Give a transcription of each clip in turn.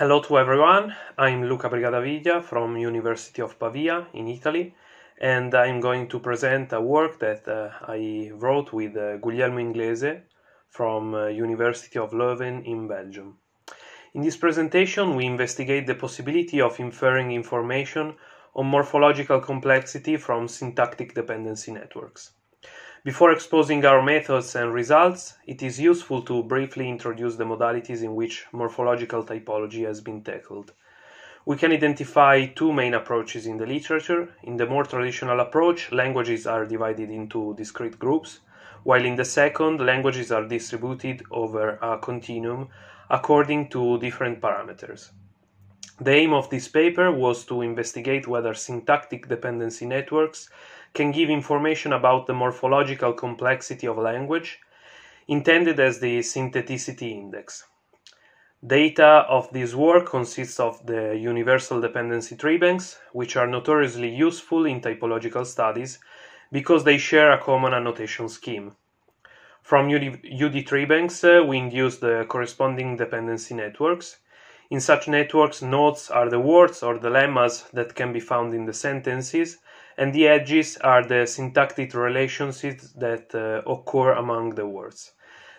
Hello to everyone, I'm Luca Brigadavilla from University of Pavia in Italy and I'm going to present a work that uh, I wrote with uh, Guglielmo Inglese from uh, University of Leuven in Belgium. In this presentation we investigate the possibility of inferring information on morphological complexity from syntactic dependency networks. Before exposing our methods and results, it is useful to briefly introduce the modalities in which morphological typology has been tackled. We can identify two main approaches in the literature. In the more traditional approach, languages are divided into discrete groups, while in the second, languages are distributed over a continuum according to different parameters. The aim of this paper was to investigate whether syntactic dependency networks can give information about the morphological complexity of language, intended as the syntheticity index. Data of this work consists of the universal dependency tree banks, which are notoriously useful in typological studies because they share a common annotation scheme. From UD, UD tree banks, uh, we induce the corresponding dependency networks. In such networks, nodes are the words or the lemmas that can be found in the sentences and the edges are the syntactic relationships that uh, occur among the words.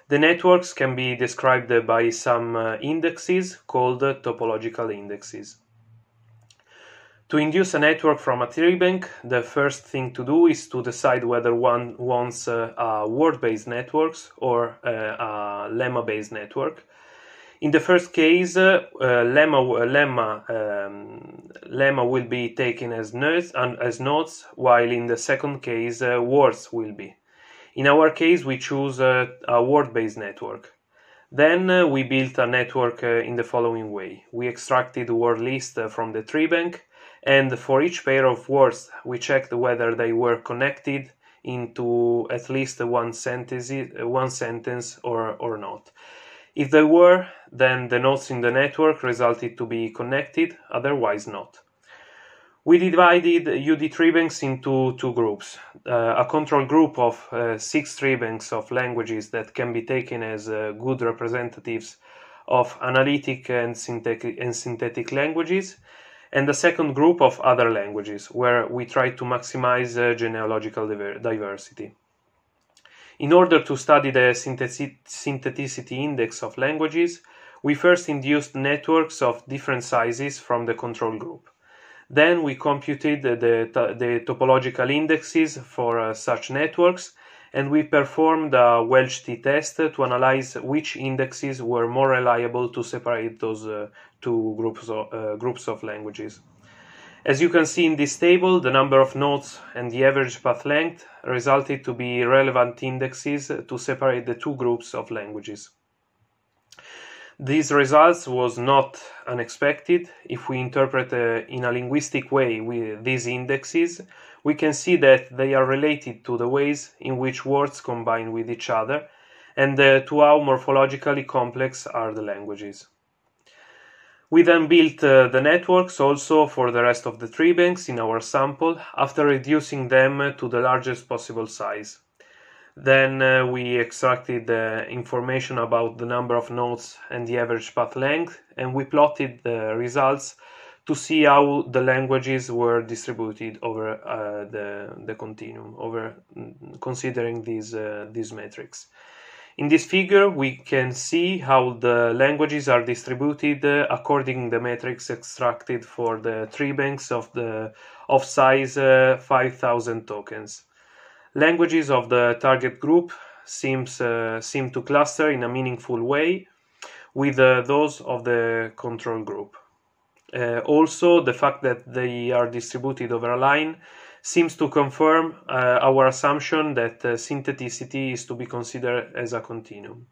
The networks can be described by some uh, indexes called topological indexes. To induce a network from a theory bank, the first thing to do is to decide whether one wants uh, a word-based network or uh, a lemma-based network. In the first case, uh, lemma, uh, lemma, um, lemma will be taken as nodes, and as notes, while in the second case, uh, words will be. In our case, we choose a, uh, a word-based network. Then uh, we built a network uh, in the following way. We extracted word list from the tree bank, and for each pair of words, we checked whether they were connected into at least one sentence, one sentence or, or not. If they were, then the nodes in the network resulted to be connected, otherwise not. We divided UD tribanks into two groups. Uh, a control group of uh, six tribanks of languages that can be taken as uh, good representatives of analytic and and synthetic languages, and a second group of other languages, where we try to maximize uh, genealogical diversity. In order to study the syntheticity index of languages, we first induced networks of different sizes from the control group. Then we computed the, the topological indexes for uh, such networks and we performed a Welch t-test to analyze which indexes were more reliable to separate those uh, two groups of, uh, groups of languages. As you can see in this table, the number of nodes and the average path length resulted to be relevant indexes to separate the two groups of languages. These results was not unexpected. If we interpret uh, in a linguistic way these indexes, we can see that they are related to the ways in which words combine with each other and uh, to how morphologically complex are the languages. We then built uh, the networks also for the rest of the tree banks in our sample after reducing them uh, to the largest possible size. Then uh, we extracted the information about the number of nodes and the average path length, and we plotted the results to see how the languages were distributed over uh, the, the continuum, over mm, considering these, uh, these metrics. In this figure, we can see how the languages are distributed according the metrics extracted for the three banks of the of size uh, 5000 tokens. Languages of the target group seems uh, seem to cluster in a meaningful way with uh, those of the control group. Uh, also, the fact that they are distributed over a line seems to confirm uh, our assumption that uh, syntheticity is to be considered as a continuum.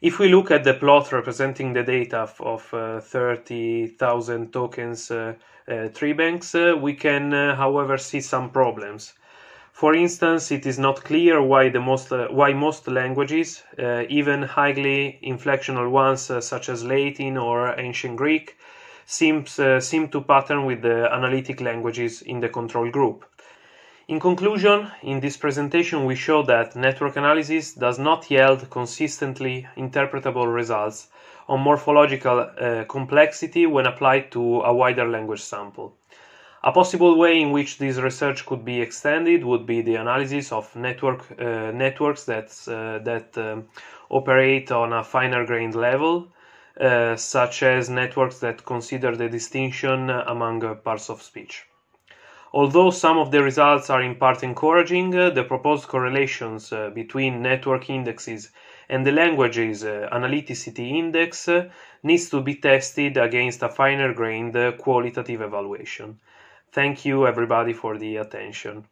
If we look at the plot representing the data of uh, 30,000 tokens uh, uh, tree banks, uh, we can, however, see some problems. For instance, it is not clear why, the most, why most languages, even highly inflectional ones such as Latin or Ancient Greek, seems, uh, seem to pattern with the analytic languages in the control group. In conclusion, in this presentation we show that network analysis does not yield consistently interpretable results on morphological uh, complexity when applied to a wider language sample. A possible way in which this research could be extended would be the analysis of network uh, networks uh, that um, operate on a finer grained level, uh, such as networks that consider the distinction among uh, parts of speech. Although some of the results are in part encouraging, uh, the proposed correlations uh, between network indexes and the language's analyticity index needs to be tested against a finer grained qualitative evaluation. Thank you, everybody, for the attention.